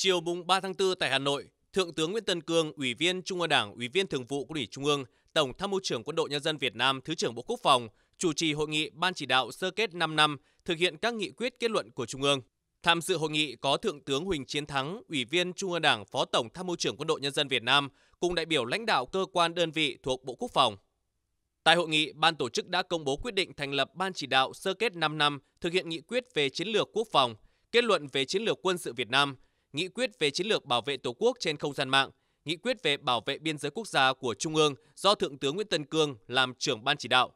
Chiều mùng 3 tháng 4 tại Hà Nội, Thượng tướng Nguyễn Tân Cương, Ủy viên Trung ương Đảng, Ủy viên Thường vụ Quân ủy Trung ương, Tổng tham mưu trưởng Quân đội Nhân dân Việt Nam, Thứ trưởng Bộ Quốc phòng, chủ trì hội nghị Ban chỉ đạo sơ kết 5 năm thực hiện các nghị quyết kết luận của Trung ương. Tham dự hội nghị có Thượng tướng Huỳnh Chiến Thắng, Ủy viên Trung ương Đảng, Phó Tổng tham mưu trưởng Quân đội Nhân dân Việt Nam, cùng đại biểu lãnh đạo cơ quan đơn vị thuộc Bộ Quốc phòng. Tại hội nghị, ban tổ chức đã công bố quyết định thành lập Ban chỉ đạo sơ kết 5 năm thực hiện nghị quyết về chiến lược quốc phòng, kết luận về chiến lược quân sự Việt Nam – nghị quyết về chiến lược bảo vệ Tổ quốc trên không gian mạng, nghị quyết về bảo vệ biên giới quốc gia của Trung ương do Thượng tướng Nguyễn Tân Cương làm trưởng ban chỉ đạo.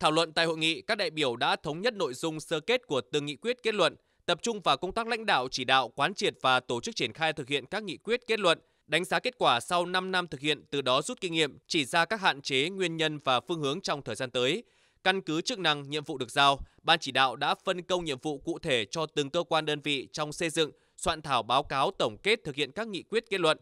Thảo luận tại hội nghị, các đại biểu đã thống nhất nội dung sơ kết của từng nghị quyết kết luận, tập trung vào công tác lãnh đạo chỉ đạo quán triệt và tổ chức triển khai thực hiện các nghị quyết kết luận, đánh giá kết quả sau 5 năm thực hiện, từ đó rút kinh nghiệm, chỉ ra các hạn chế, nguyên nhân và phương hướng trong thời gian tới. Căn cứ chức năng, nhiệm vụ được giao, ban chỉ đạo đã phân công nhiệm vụ cụ thể cho từng cơ quan đơn vị trong xây dựng, soạn thảo báo cáo tổng kết thực hiện các nghị quyết kết luận.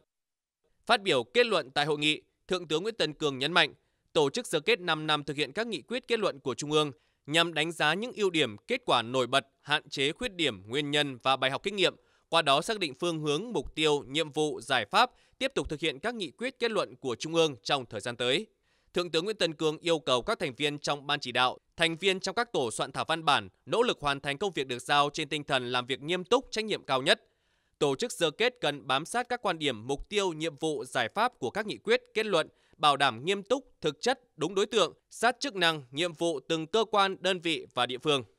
Phát biểu kết luận tại hội nghị, Thượng tướng Nguyễn Tân Cường nhấn mạnh, tổ chức sơ kết 5 năm thực hiện các nghị quyết kết luận của Trung ương nhằm đánh giá những ưu điểm, kết quả nổi bật, hạn chế, khuyết điểm, nguyên nhân và bài học kinh nghiệm, qua đó xác định phương hướng, mục tiêu, nhiệm vụ, giải pháp tiếp tục thực hiện các nghị quyết kết luận của Trung ương trong thời gian tới. Thượng tướng Nguyễn Tân Cường yêu cầu các thành viên trong ban chỉ đạo, thành viên trong các tổ soạn thảo văn bản nỗ lực hoàn thành công việc được giao trên tinh thần làm việc nghiêm túc, trách nhiệm cao nhất, tổ chức sơ kết cần bám sát các quan điểm, mục tiêu, nhiệm vụ, giải pháp của các nghị quyết, kết luận, bảo đảm nghiêm túc, thực chất, đúng đối tượng, sát chức năng, nhiệm vụ từng cơ quan, đơn vị và địa phương.